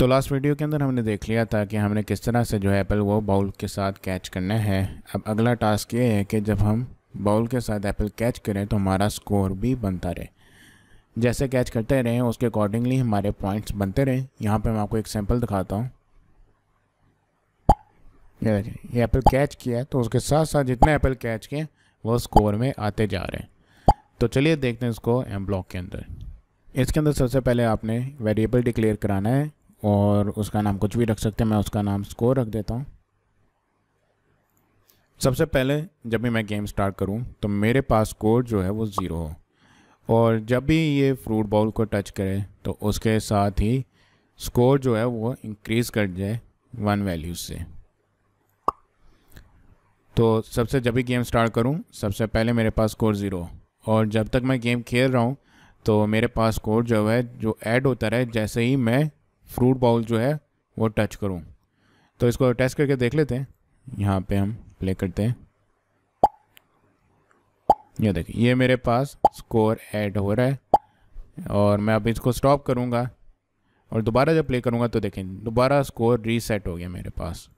तो last video के अंदर हमने देख लिया था कि हमने किस तरह से जो है एप्पल वो बाउल के साथ कैच करना है अब अगला टास्क ये है कि जब हम बाउल के साथ एप्पल कैच करें तो हमारा स्कोर भी बनता रहे जैसे कैच करते रहें उसके अकॉर्डिंगली हमारे पॉइंट्स बनते रहें यहाँ पर मैं आपको एक सैम्पल दिखाता हूँ ये एप्पल कैच किया तो उसके साथ साथ जितने एप्पल कैच किए वो स्कोर में आते जा रहे हैं तो चलिए देखते हैं इसको एम ब्लॉक के अंदर इसके अंदर सबसे पहले आपने वेरिएबल डिक्लेयर कराना है और उसका नाम कुछ भी रख सकते हैं मैं उसका नाम स्कोर रख देता हूँ सबसे पहले जब भी मैं गेम स्टार्ट करूँ तो मेरे पास स्कोर जो है वो ज़ीरो हो और जब भी ये फ्रूट बॉल को टच करे तो उसके साथ ही स्कोर जो है वो इंक्रीज़ कर जाए वन वैल्यूज से तो सबसे जब भी गेम स्टार्ट करूँ सबसे पहले मेरे पास स्कोर ज़ीरो और जब तक मैं गेम खेल रहा हूँ तो मेरे पास स्कोर जो है जो ऐड होता रहे जैसे ही मैं फ्रूट बाउल जो है वो टच करूँ तो इसको टेस्ट करके देख लेते हैं यहाँ पे हम प्ले करते हैं ये देखिए ये मेरे पास स्कोर ऐड हो रहा है और मैं अब इसको स्टॉप करूँगा और दोबारा जब प्ले करूँगा तो देखें दोबारा स्कोर रीसेट हो गया मेरे पास